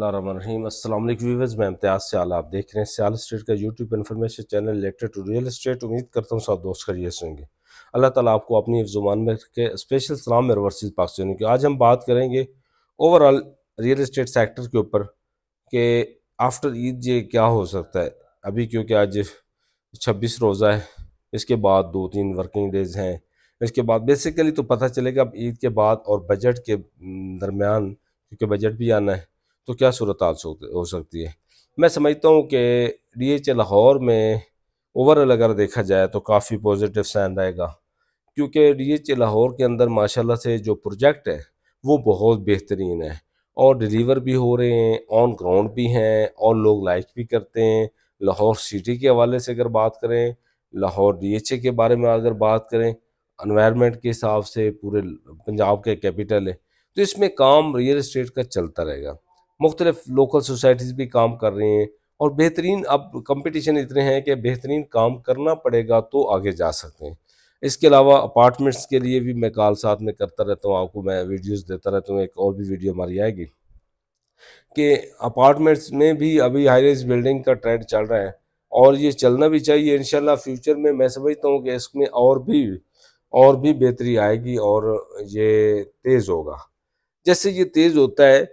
अस्सलाम वालेकुम व्यूवर्स मैं इम्तियाज सयाल आप देख रहे हैं सियाल स्टेट का YouTube information channel related to real estate उम्मीद करता हूँ सब दोस्त खरीद होंगे अल्लाह ताला आपको अपनी जुबान में के स्पेशल सलाम वर्सेस पाकिस्तानी की आज हम बात करेंगे ओवरऑल रियल इस्टेट सेक्टर के ऊपर कि आफ्टर ईद ये क्या हो सकता है अभी क्योंकि आज छब्बीस रोज़ा है इसके बाद दो तीन वर्किंग डेज़ हैं इसके बाद बेसिकली तो पता चलेगा अब ईद के बाद और बजट के दरमियान क्योंकि बजट भी आना है तो क्या सूरत हाल हो सकती है मैं समझता हूँ कि डी एच लाहौर में ओवरऑल अगर देखा जाए तो काफ़ी पॉजिटिव सैन रहेगा क्योंकि डी एच लाहौर के अंदर माशाल्लाह से जो प्रोजेक्ट है वो बहुत बेहतरीन है और डिलीवर भी हो रहे हैं ऑन ग्राउंड भी हैं और लोग लाइक भी करते हैं लाहौर सिटी के हवाले से अगर बात करें लाहौर ए के बारे में अगर बात करें इन्वायरमेंट के हिसाब से पूरे पंजाब के कैपिटल है तो इसमें काम रियल इस्टेट का चलता रहेगा मुख्तलिफ लोकल सोसाइटीज़ भी काम कर रही हैं और बेहतरीन अब कंपटीशन इतने हैं कि बेहतरीन काम करना पड़ेगा तो आगे जा सकते हैं इसके अलावा अपार्टमेंट्स के लिए भी मैं कॉल साथ में करता रहता हूँ आपको मैं वीडियोस देता रहता हूँ एक और भी वीडियो हमारी आएगी कि अपार्टमेंट्स में भी अभी हाई रेज बिल्डिंग का ट्रेंड चल रहा है और ये चलना भी चाहिए इन फ्यूचर में मैं समझता हूँ कि इसमें और भी और भी बेहतरी आएगी और ये तेज़ होगा जैसे ये तेज़ होता है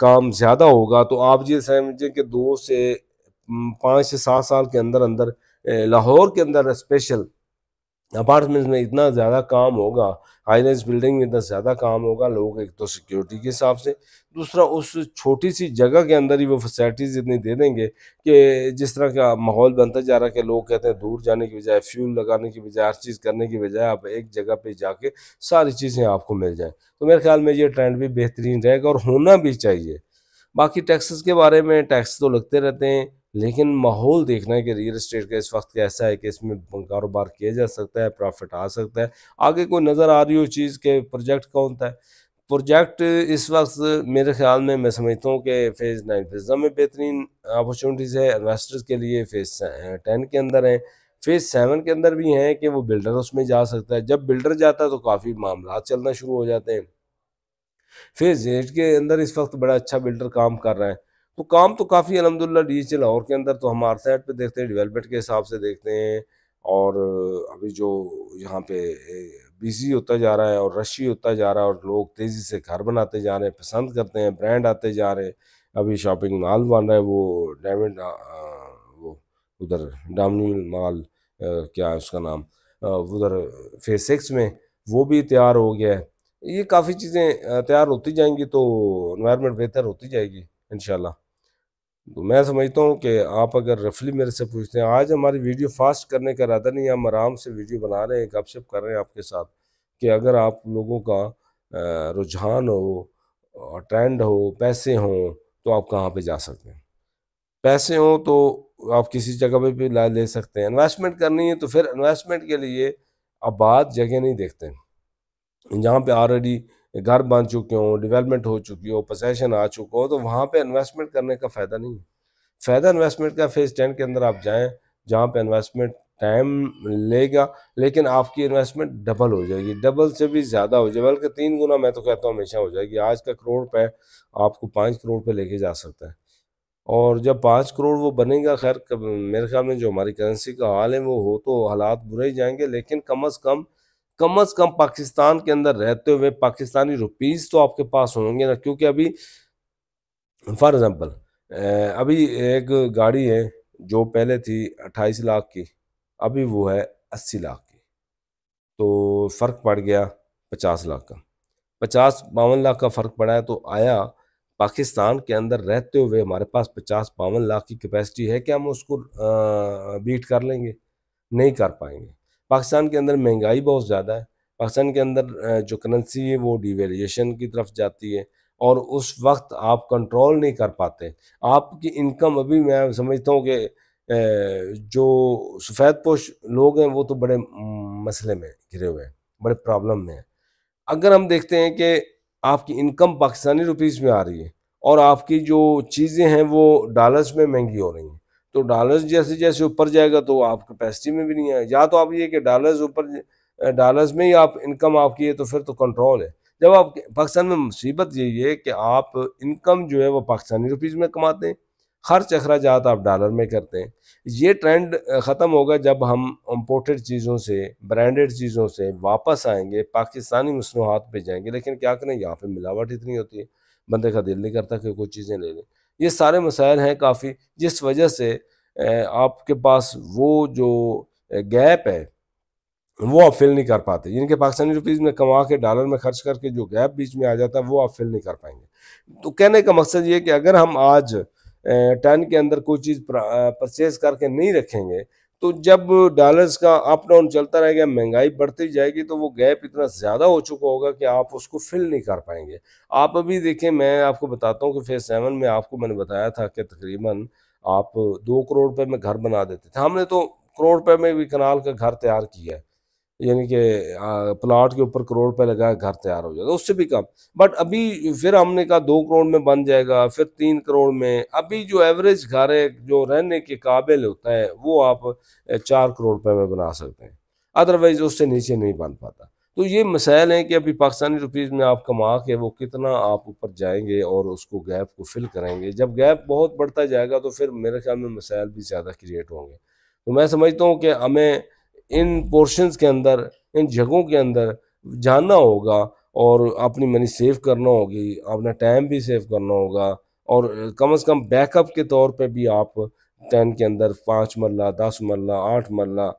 काम ज़्यादा होगा तो आप ये समझें कि दो से पाँच से सात साल के अंदर अंदर लाहौर के अंदर स्पेशल अपार्टमेंट्स में इतना ज़्यादा काम होगा हाई रेंज बिल्डिंग में इतना ज़्यादा काम होगा लोग एक तो सिक्योरिटी के हिसाब से दूसरा उस छोटी सी जगह के अंदर ही वो फैसिलिटीज़ इतनी दे देंगे कि जिस तरह का माहौल बनता जा रहा है कि लोग कहते हैं दूर जाने की बजाय फ्यूल लगाने की बजाय हर चीज़ करने की बजाय आप एक जगह पर जाके सारी चीज़ें आपको मिल जाएँ तो मेरे ख्याल में ये ट्रेंड भी बेहतरीन रहेगा और होना भी चाहिए बाकी टैक्सेस के बारे में टैक्स तो लगते रहते हैं लेकिन माहौल देखना है कि रियल इस्टेट का इस वक्त कैसा है कि इसमें कारोबार किया जा सकता है प्रॉफिट आ सकता है आगे कोई नज़र आ रही हो चीज़ के प्रोजेक्ट कौन था प्रोजेक्ट इस वक्त मेरे ख्याल में मैं समझता हूँ कि फ़ेज़ नाइन फेज में बेहतरीन अपॉर्चुनिटीज़ है इन्वेस्टर्स के लिए फ़ेज़ टेन के अंदर हैं फेज़ सेवन के अंदर भी हैं कि वो बिल्डर उसमें जा सकता है जब बिल्डर जाता है तो काफ़ी मामला चलना शुरू हो जाते हैं फेज़ एट के अंदर इस वक्त बड़ा अच्छा बिल्डर काम कर रहा है तो काम तो काफ़ी अलहमदिल्ला डी एच लाहौर के अंदर तो हम आर साइड पर देखते हैं डिवेलपमेंट के हिसाब से देखते हैं और अभी जो यहाँ पे बिजी होता जा रहा है और रशी होता जा रहा है और लोग तेज़ी से घर बनाते जा रहे हैं पसंद करते हैं ब्रांड आते जा रहे हैं अभी शॉपिंग मॉल बन रहा है वो डायमंड वो उधर डामनी मॉल क्या है उसका नाम उधर फेस सिक्स में वो भी तैयार हो गया है ये काफ़ी चीज़ें तैयार होती जाएंगी तो इन्वायरमेंट बेहतर होती जाएगी इन तो मैं समझता हूँ कि आप अगर रफली मेरे से पूछते हैं आज हमारी वीडियो फास्ट करने का इरादा नहीं हम आराम से वीडियो बना रहे हैं गपशप कर रहे हैं आपके साथ कि अगर आप लोगों का रुझान हो ट्रेंड हो पैसे हों तो आप कहाँ पे जा सकते हैं पैसे हों तो आप किसी जगह पे भी ला ले सकते हैं इन्वेस्टमेंट करनी है तो फिर इन्वेस्टमेंट के लिए आप बात जगह नहीं देखते जहाँ पे ऑलरेडी घर बन चुके हों डेवलपमेंट हो चुकी हो पोजेशन आ चुका हो तो वहाँ पे इन्वेस्टमेंट करने का फ़ायदा नहीं है फ़ायदा इन्वेस्टमेंट का फेज़ टेन के अंदर आप जाएँ जहाँ पे इन्वेस्टमेंट टाइम लेगा लेकिन आपकी इन्वेस्टमेंट डबल हो जाएगी डबल से भी ज़्यादा हो जाए बल्कि तीन गुना मैं तो कहता हूँ हमेशा हो जाएगी आज का करोड़ रुपये आपको पाँच करोड़ रुपये लेके जा सकता है और जब पाँच करोड़ वो बनेगा खैर मेरे ख्याल में जो हमारी करेंसी का हाल है वो हो तो हालात बुरे ही जाएंगे लेकिन कम अज़ कम कम अज़ कम पाकिस्तान के अंदर रहते हुए पाकिस्तानी रुपीज़ तो आपके पास होंगे ना क्योंकि अभी फॉर एग्ज़ाम्पल अभी एक गाड़ी है जो पहले थी अट्ठाईस लाख की अभी वो है अस्सी लाख की तो फ़र्क पड़ गया पचास लाख का पचास बावन लाख का फ़र्क पड़ा है तो आया पाकिस्तान के अंदर रहते हुए हमारे पास पचास बावन लाख की कैपेसिटी है क्या हम उसको बीट कर लेंगे नहीं कर पाएंगे पाकिस्तान के अंदर महंगाई बहुत ज़्यादा है पाकिस्तान के अंदर जो करेंसी है वो डिवेलिएशन की तरफ जाती है और उस वक्त आप कंट्रोल नहीं कर पाते आपकी इनकम अभी मैं समझता हूँ कि जो सफ़ेद पोश लोग हैं वो तो बड़े मसले में घिरे हुए हैं बड़े प्रॉब्लम में हैं अगर हम देखते हैं कि आपकी इनकम पाकिस्तानी रुपीज़ में आ रही है और आपकी जो चीज़ें हैं वो डॉलर्स में महंगी हो रही हैं तो डॉलर्स जैसे जैसे ऊपर जाएगा तो आप कैपेसिटी में भी नहीं आए या तो आप ये कि डॉलर्स ऊपर डॉलर्स में ही आप इनकम आपकी है तो फिर तो कंट्रोल है जब आप पाकिस्तान में मुसीबत यही है कि आप इनकम जो है वो पाकिस्तानी रुपीज़ में कमाते हैं खर्च अखराज आप डॉलर में करते हैं ये ट्रेंड ख़त्म होगा जब हम इम्पोर्टेड चीज़ों से ब्रांडेड चीज़ों से वापस आएंगे पाकिस्तानी मसनूआत पे जाएंगे लेकिन क्या करें यहाँ पे मिलावट इतनी होती है बंदे का दिल नहीं करता कि कोई चीज़ें ले लें ये सारे मसाइल हैं काफ़ी जिस वजह से आपके पास वो जो गैप है वो आप फिल नहीं कर पाते जिनके कि पाकिस्तानी रुपीज़ में कमा के डॉलर में खर्च करके जो गैप बीच में आ जाता है वो आप फिल नहीं कर पाएंगे तो कहने का मकसद ये कि अगर हम आज टन के अंदर कोई चीज़ परचेज करके नहीं रखेंगे तो जब डॉलर्स का अप डाउन चलता रहेगा महंगाई बढ़ती जाएगी तो वो गैप इतना ज़्यादा हो चुका होगा कि आप उसको फिल नहीं कर पाएंगे आप अभी देखें मैं आपको बताता हूँ कि फेज सेवन में आपको मैंने बताया था कि तकरीबन आप दो करोड़ रुपये में घर बना देते थे हमने तो करोड़ रुपये में भी कनाल का घर तैयार किया है यानी कि प्लाट के ऊपर करोड़ रुपए लगा घर तैयार हो जाएगा उससे भी कम बट अभी फिर हमने कहा दो करोड़ में बन जाएगा फिर तीन करोड़ में अभी जो एवरेज घर है जो रहने के काबिल होता है वो आप चार करोड़ रुपए में बना सकते हैं अदरवाइज उससे नीचे नहीं बन पाता तो ये मसाइल हैं कि अभी पाकिस्तानी रुपीज़ में आप कमा के वो कितना आप ऊपर जाएंगे और उसको गैप को फिल करेंगे जब गैप बहुत बढ़ता जाएगा तो फिर मेरे ख्याल में मसाइल भी ज़्यादा क्रिएट होंगे तो मैं समझता हूँ कि हमें इन पोर्शंस के अंदर इन जगहों के अंदर जाना होगा और अपनी मनी सेव करना होगी अपना टाइम भी सेव करना होगा और कम से कम बैकअप के तौर पे भी आप टेन के अंदर पाँच मरला दस मरला आठ मरला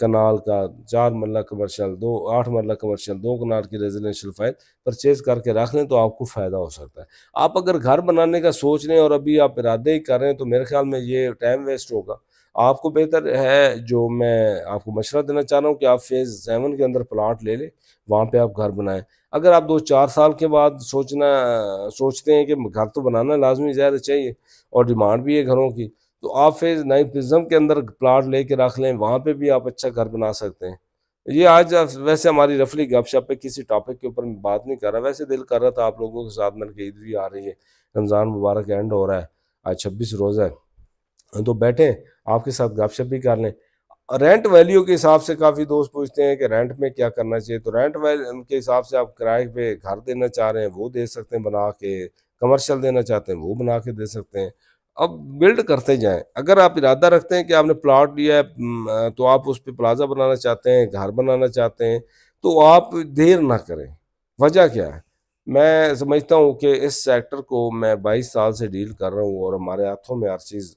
कनाल का चार मरला कमर्शल दो आठ मरला कमर्शल दो कनाल की रेजिडेंशियल फाइल परचेज करके रख लें तो आपको फ़ायदा हो सकता है आप अगर घर बनाने का सोच रहे हैं और अभी आप इरादे ही कर रहे हैं तो मेरे ख्याल में ये टाइम वेस्ट होगा आपको बेहतर है जो मैं आपको मशवरा देना चाह रहा हूँ कि आप फेज़ सेवन के अंदर प्लाट ले लें वहाँ पे आप घर बनाएं अगर आप दो चार साल के बाद सोचना सोचते हैं कि घर तो बनाना लाजमी ज़्यादा चाहिए और डिमांड भी है घरों की तो आप फेज़ नाइन प्रिज्म के अंदर प्लाट ले कर रख लें वहाँ पर भी आप अच्छा घर बना सकते हैं ये आज वैसे हमारी रफली गपशप पे किसी टॉपिक के ऊपर मैं बात नहीं कर रहा वैसे दिल कर रहा था आप लोगों के साथ मैंने ईद भी आ रही है रमज़ान मुबारक एंड हो रहा है आज छब्बीस रोज है तो बैठें आपके साथ गपशप भी कर लें रेंट वैल्यू के हिसाब से काफ़ी दोस्त पूछते हैं कि रेंट में क्या करना चाहिए तो रेंट वैल्यू के हिसाब से आप किराए पे घर देना चाह रहे हैं वो दे सकते हैं बना के कमर्शियल देना चाहते हैं वो बना के दे सकते हैं अब बिल्ड करते जाएं अगर आप इरादा रखते हैं कि आपने प्लाट लिया है तो आप उस पर प्लाजा बनाना चाहते हैं घर बनाना चाहते हैं तो आप देर ना करें वजह क्या है मैं समझता हूँ कि इस सेक्टर को मैं बाईस साल से डील कर रहा हूँ और हमारे हाथों में हर चीज़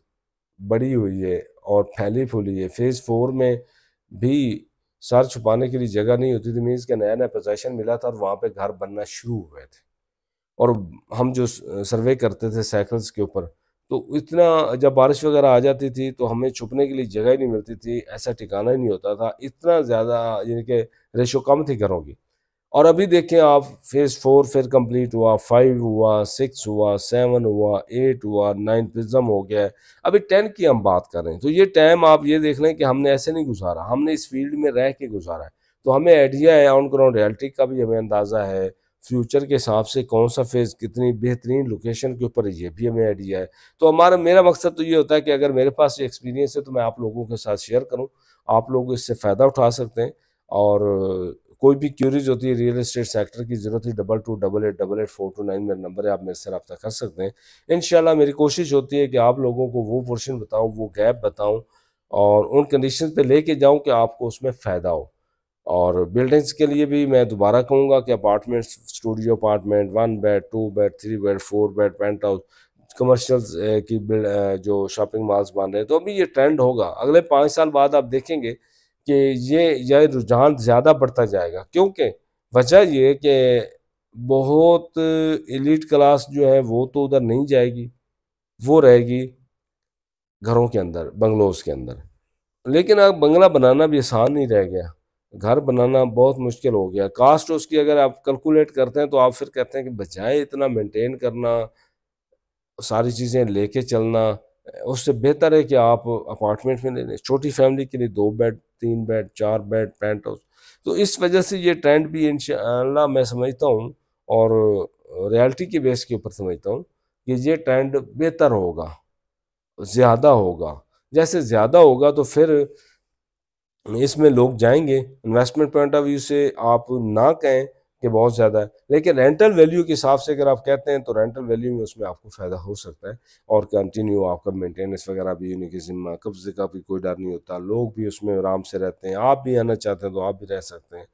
बड़ी हुई है और फैली फूली है फेज़ फोर में भी सर छुपाने के लिए जगह नहीं होती थी मीन्स के नया नया प्रोजेक्शन मिला था और वहाँ पे घर बनना शुरू हुए थे और हम जो सर्वे करते थे साइकिल्स के ऊपर तो इतना जब बारिश वगैरह आ जाती थी तो हमें छुपने के लिए जगह ही नहीं मिलती थी ऐसा ठिकाना ही नहीं होता था इतना ज़्यादा यानी कि रेशो कम थी घरों की और अभी देखें आप फेज़ फोर फिर कंप्लीट हुआ फाइव हुआ सिक्स हुआ सेवन हुआ एट हुआ नाइन प्रिज्म हो गया अभी टेन की हम बात कर रहे हैं तो ये टाइम आप ये देख लें कि हमने ऐसे नहीं गुजारा हमने इस फील्ड में रह के गुजारा है तो हमें आइडिया है ऑन ग्राउंड रियलिटी का भी हमें अंदाज़ा है फ्यूचर के हिसाब से कौन सा फेज़ कितनी बेहतरीन लोकेशन के ऊपर ये भी हमें आइडिया है तो हमारा मेरा मकसद तो ये होता है कि अगर मेरे पास ये एक्सपीरियंस है तो मैं आप लोगों के साथ शेयर करूँ आप लोग इससे फ़ायदा उठा सकते हैं और कोई भी क्यूरीज होती है रियल इस्टेट सेक्टर की zero three double two double eight double eight four two nine मेरा नंबर है आप मेरे से रब्ता कर सकते हैं इन मेरी कोशिश होती है कि आप लोगों को वो पोर्शन बताऊँ वो गैप बताऊँ और उन कंडीशन पर लेके जाऊँ कि आपको उसमें फ़ायदा हो और बिल्डिंग्स के लिए भी मैं दोबारा कहूँगा कि apartments studio apartment one bed two bed three bed four bed penthouse commercials की eh, जो शॉपिंग मॉल्स बन रहे हैं तो अभी ये ट्रेंड होगा अगले पाँच साल बाद आप देखेंगे कि ये यह रुझान ज़्यादा बढ़ता जाएगा क्योंकि वजह यह कि बहुत एलिट क्लास जो है वो तो उधर नहीं जाएगी वो रहेगी घरों के अंदर बंगलोज के अंदर लेकिन अब बंगला बनाना भी आसान नहीं रह गया घर बनाना बहुत मुश्किल हो गया कास्ट उसकी अगर आप कैलकुलेट करते हैं तो आप फिर कहते हैं कि बजाय इतना मेंटेन करना सारी चीज़ें लेके चलना उससे बेहतर है कि आप अपार्टमेंट में ले लें छोटी फैमिली के लिए दो बेड तीन बेड चार बेड पेंट हाउस तो इस वजह से ये ट्रेंड भी इन मैं समझता हूँ और रियलिटी के बेस के ऊपर समझता हूँ कि ये ट्रेंड बेहतर होगा ज़्यादा होगा जैसे ज़्यादा होगा तो फिर इसमें लोग जाएंगे इन्वेस्टमेंट पॉइंट ऑफ व्यू से आप ना कहें कि बहुत ज़्यादा है लेकिन रेंटल वैल्यू के हिसाब से अगर आप कहते हैं तो रेंटल वैल्यू में उसमें आपको फ़ायदा हो सकता है और कंटिन्यू आपका मेंटेनेंस वगैरह भी होने की जिम्मा कब्जे का भी कोई डर नहीं होता लोग भी उसमें आराम से रहते हैं आप भी आना चाहते हैं तो आप भी रह सकते हैं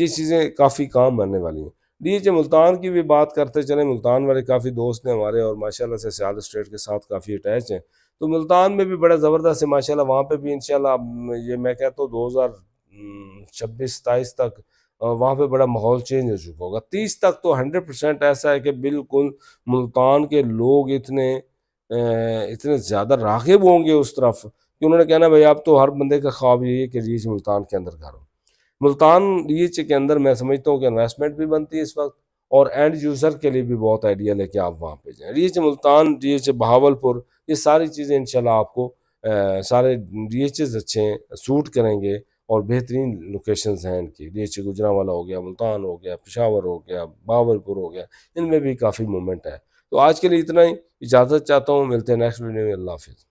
ये चीज़ें काफ़ी काम आने वाली हैं डी मुल्तान की भी बात करते चले मुल्तान वाले काफ़ी दोस्त हैं हमारे और माशाला से सियाल स्टेट के साथ काफ़ी अटैच हैं तो मुल्तान में भी बड़ा ज़बरदस्त है माशा वहाँ पर भी इन ये मैं कहता हूँ दो हज़ार छब्बीस सताईस तक वहाँ पे बड़ा माहौल चेंज हो चुका होगा तीस तक तो हंड्रेड परसेंट ऐसा है कि बिल्कुल मुल्तान के लोग इतने इतने ज़्यादा राखिब होंगे उस तरफ कि उन्होंने कहना भाई आप तो हर बंदे का ख्वाब यही है कि रीच मुल्तान के अंदर करो मुल्तान रीच के अंदर मैं समझता हूँ कि इन्वेस्टमेंट भी बनती है इस वक्त और एंड यूज़र के लिए भी बहुत आइडियल है कि आप वहाँ पर जाएँ रीच मुल्तान रीच बहावलपुर ये सारी चीज़ें इंशाल्लाह आपको आ, सारे रीचेज़ अच्छे हैं सूट करेंगे और बेहतरीन लोकेशंस हैं इनकी जैसे गुजरा वाला हो गया मुल्तान हो गया पिशावर हो गया बावलपुर हो गया इनमें भी काफ़ी मूवमेंट है तो आज के लिए इतना ही इजाज़त चाहता हूँ मिलते हैं नेक्स्ट वीडियो में अल्लाह हाफिज़